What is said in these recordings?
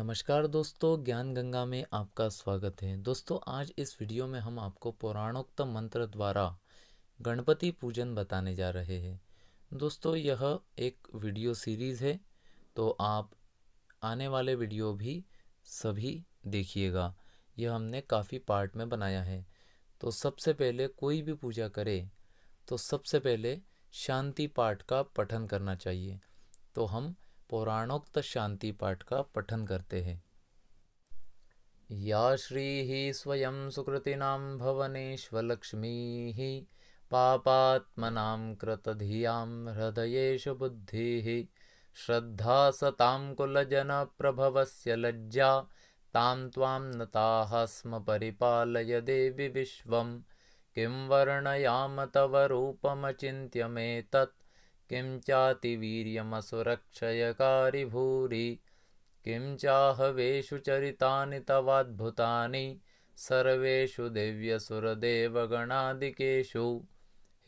नमस्कार दोस्तों ज्ञान गंगा में आपका स्वागत है दोस्तों आज इस वीडियो में हम आपको पुराणोक्त मंत्र द्वारा गणपति पूजन बताने जा रहे हैं दोस्तों यह एक वीडियो सीरीज़ है तो आप आने वाले वीडियो भी सभी देखिएगा यह हमने काफ़ी पार्ट में बनाया है तो सबसे पहले कोई भी पूजा करे तो सबसे पहले शांति पाठ का पठन करना चाहिए तो हम पौराणोक्त शांति पाठ का पठन करते हैं या श्री ही स्वयं सुकृतीनां भवनेष्वलक्ष्मीः पापात्मनां कृतधियां हृदय बुद्धिः श्रद्धा सताम प्रभव से लज्जा तां ताम नताः स्म परिपालय देवि विश्वं किं वर्णयाम तव रूपमचिन्त्यमेतत् किं चातिवीर्यमसुरक्षयकारि भूरि किं चाहवेषु चरितानि तवाद्भुतानि सर्वेषु देव्यसुरदेवगणादिकेषु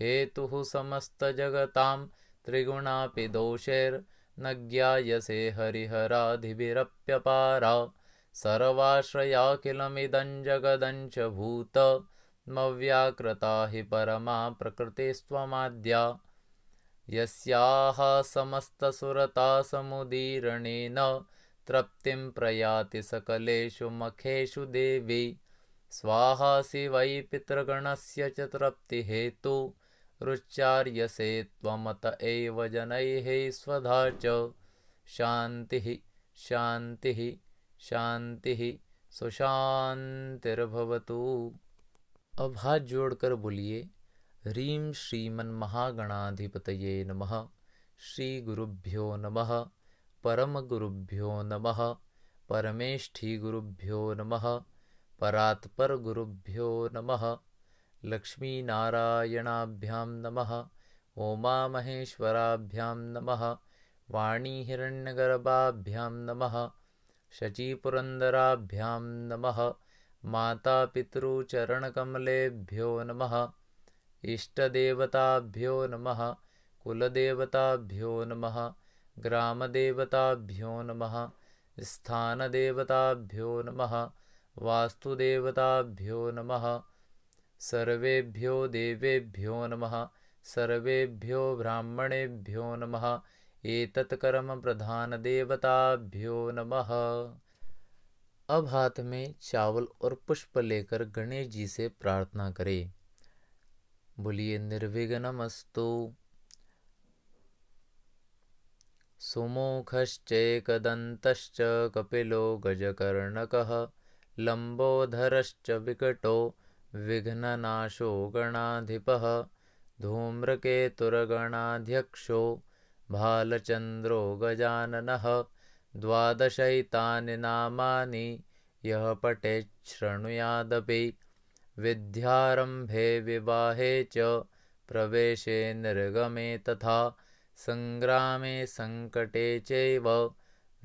हेतुः समस्तजगतां त्रिगुणापि दोषैर्न ज्ञायसे हरिहराधिभिरप्यपारा सर्वाश्रयाखिलमिदं जगदञ्च भूतमव्याकृता हि परमा प्रकृतिस्त्वमाद्या यस्याः समस्तसुरतासमुदीरणेन तृप्तिं प्रयाति सकलेषु मखेषु देवी स्वाहा शिवै पितृगणस्य च तृप्तिहेतु रुच्चार्यसे त्वमत एव जनैः स्वधा च शान्तिः शान्तिः शान्तिः सुशान्तिर्भवतु अब जोड़कर बोलिए ह्रीं श्रीमन्महागणाधिपतये नमः श्रीगुरुभ्यो नमः परमगुरुभ्यो नमः परमेष्ठीगुरुभ्यो नमः परात्परगुरुभ्यो नमः लक्ष्मीनारायणाभ्यां नमः ओमामहेश्वराभ्यां नमः वाणीहिरण्यगर्भाभ्यां नमः शचीपुरन्दराभ्यां नमः मातापितृचरणकमलेभ्यो नमः इष्टदेवताभ्यो नमः कुलदेवताभ्यो नमः ग्रामदेवताभ्यो नमः स्थानदेवताभ्यो नमः वास्तुदेवताभ्यो नमः सर्वेभ्यो देवेभ्यो नमः सर्वेभ्यो ब्राह्मणेभ्यो नमः प्रधानदेवताभ्यो नमः अब हाथ में चावल और पुष्प लेकर गणेश जी से प्रार्थना करें बोलिए निर्विघ्नमस्तु सुमोखश्चैकदन्तश्च कपिलो गजकर्णकः लम्बोधरश्च विकटो विघ्ननाशो गणाधिपः धूम्रकेतुरगणाध्यक्षो भालचन्द्रो गजाननः द्वादशैतानि नामानि यः पठेच्छृणुयादपि विद्यारंभे विवाहे च प्रवेशे निर्गमे तथा संग्रामे संकटे चैव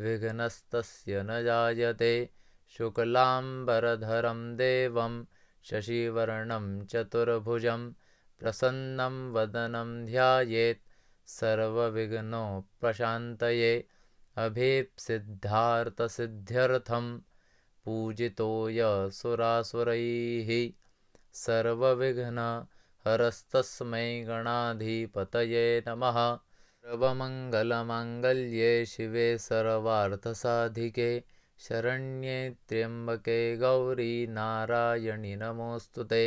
विघ्नस्तस्य न जायते शुक्लाम्बरधरं देवं शशिवर्णं चतुर्भुजं प्रसन्नं वदनं ध्यायेत् प्रशान्तये अभीप्सिद्धार्थसिद्ध्यर्थं पूजितो यः सुरासुरैः सर्वविघ्न हरस्तस्मै गणाधिपतये नमः सर्वमङ्गलमाङ्गल्ये शिवे सर्वार्थसाधिके शरण्ये त्र्यम्बके गौरी नारायणि नमोऽस्तु ते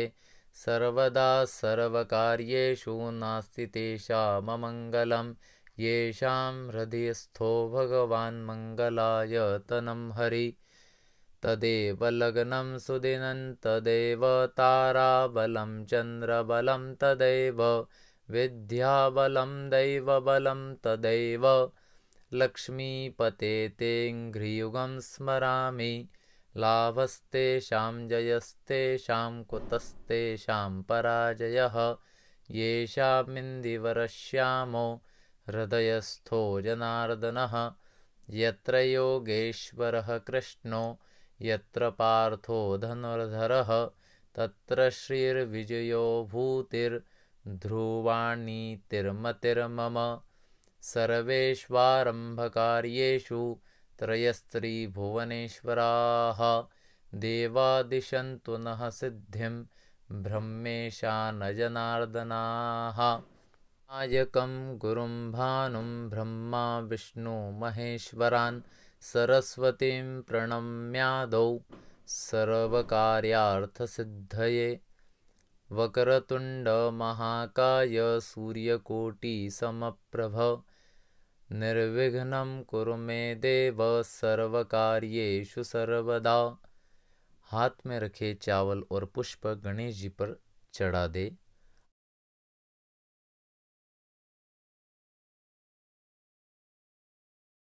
सर्वदा सर्वकार्येषु नास्ति तेषाममङ्गलं येषां हृदयस्थो भगवान् मङ्गलायतनं हरि तदेव लग्नं सुदिनं तदेव ताराबलं चन्द्रबलं तदैव विद्याबलं दैवबलं तदैव लक्ष्मीपते तेऽङ्घ्रियुगं स्मरामि लाभस्तेषा जयस्तेषां कुतस्तेषा पराजय येषामिन्दिवरश्यामो हृदयस्थो जनार्दनः यत्र योगेश्वरः कृष्णो यत्र पार्थो धनुर्धर तत्र श्रीर्विजयो भूतिर्ध्रुवाणीतिर्मतिर्मम सर्वेष्वारम्भकार्येषु त्रयस्त्रीभुवनेश्वराः देवादिशन्तु नः सिद्धिं ब्रह्मेशानजनार्दनाः नायकं गुरुं भानुं ब्रह्मा विष्णु महेश्वरान् सरस्वतीं वक्रतुंड महाकाय वक्रतुण्डमहाकाय सूर्यकोटिसमप्रभ निर्विघ्न कुरु मे देव सर्वकार्येषु सर्वदा हाथ में रखे चावल और पुष्प गणेश जी पर चढ़ा दे